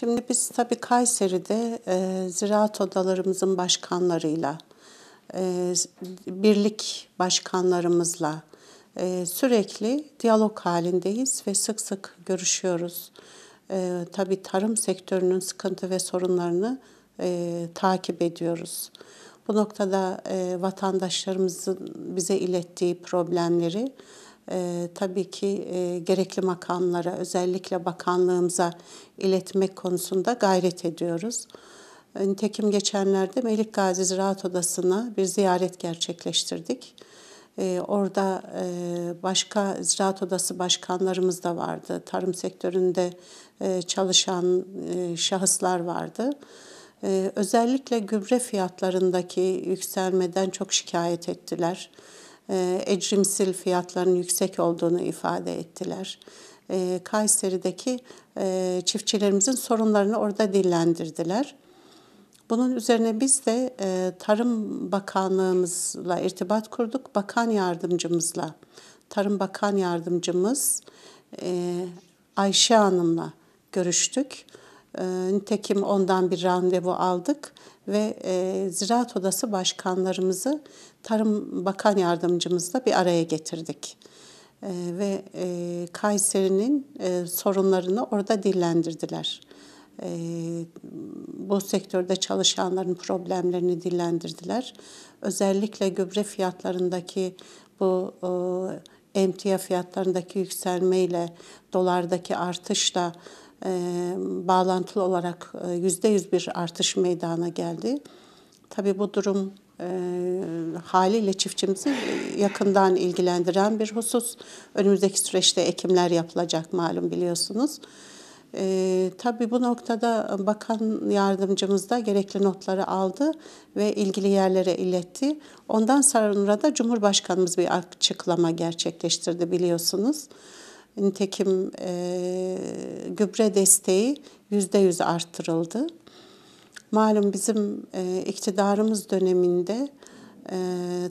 Şimdi biz tabii Kayseri'de e, ziraat odalarımızın başkanlarıyla, e, birlik başkanlarımızla e, sürekli diyalog halindeyiz ve sık sık görüşüyoruz. E, tabii tarım sektörünün sıkıntı ve sorunlarını e, takip ediyoruz. Bu noktada e, vatandaşlarımızın bize ilettiği problemleri e, tabii ki e, gerekli makamlara, özellikle bakanlığımıza iletmek konusunda gayret ediyoruz. Nitekim geçenlerde Melik Gazi Ziraat Odası'na bir ziyaret gerçekleştirdik. Ee, orada e, başka Ziraat Odası başkanlarımız da vardı. Tarım sektöründe e, çalışan e, şahıslar vardı. E, özellikle gübre fiyatlarındaki yükselmeden çok şikayet ettiler. E, ecrimsil fiyatların yüksek olduğunu ifade ettiler. E, Kayseri'deki e, çiftçilerimizin sorunlarını orada dillendirdiler. Bunun üzerine biz de Tarım Bakanlığımızla irtibat kurduk. Bakan yardımcımızla, Tarım Bakan yardımcımız Ayşe Hanım'la görüştük. Ee, nitekim ondan bir randevu aldık ve e, Ziraat Odası başkanlarımızı Tarım Bakan Yardımcımızla bir araya getirdik. Ee, ve e, Kayseri'nin e, sorunlarını orada dillendirdiler. Ee, bu sektörde çalışanların problemlerini dillendirdiler. Özellikle gübre fiyatlarındaki bu emtia fiyatlarındaki yükselmeyle, dolardaki artışla e, bağlantılı olarak e, yüzde yüz bir artış meydana geldi. Tabi bu durum e, haliyle çiftçimizi yakından ilgilendiren bir husus. Önümüzdeki süreçte ekimler yapılacak malum biliyorsunuz. E, tabii bu noktada bakan yardımcımız da gerekli notları aldı ve ilgili yerlere iletti. Ondan sonra da Cumhurbaşkanımız bir açıklama gerçekleştirdi biliyorsunuz. Nitekim e, gübre desteği yüzde yüz arttırıldı. Malum bizim e, iktidarımız döneminde e,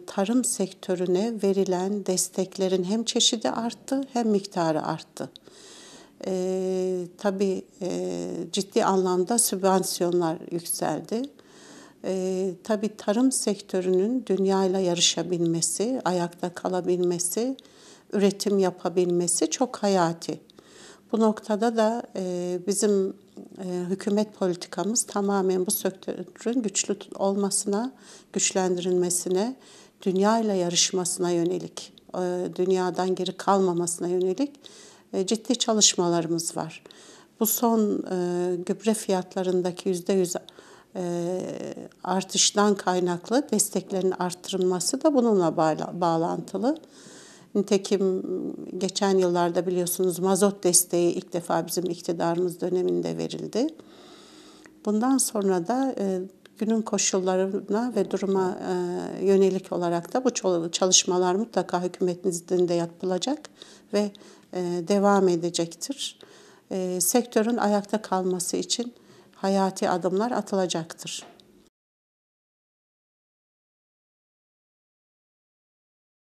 tarım sektörüne verilen desteklerin hem çeşidi arttı hem miktarı arttı. E, tabii e, ciddi anlamda sübvansiyonlar yükseldi. E, tabii tarım sektörünün dünyayla yarışabilmesi, ayakta kalabilmesi üretim yapabilmesi çok hayati. Bu noktada da e, bizim e, hükümet politikamız tamamen bu sektörün güçlü olmasına, güçlendirilmesine, dünya ile yarışmasına yönelik, e, dünyadan geri kalmamasına yönelik ciddi çalışmalarımız var. Bu son gübre fiyatlarındaki yüzde yüz artıştan kaynaklı desteklerin arttırılması da bununla bağlantılı. Nitekim geçen yıllarda biliyorsunuz mazot desteği ilk defa bizim iktidarımız döneminde verildi. Bundan sonra da e, günün koşullarına ve duruma e, yönelik olarak da bu çalışmalar mutlaka hükümetinizin de yapılacak ve e, devam edecektir. sektörün ayakta kalması için hayati adımlar atılacaktır.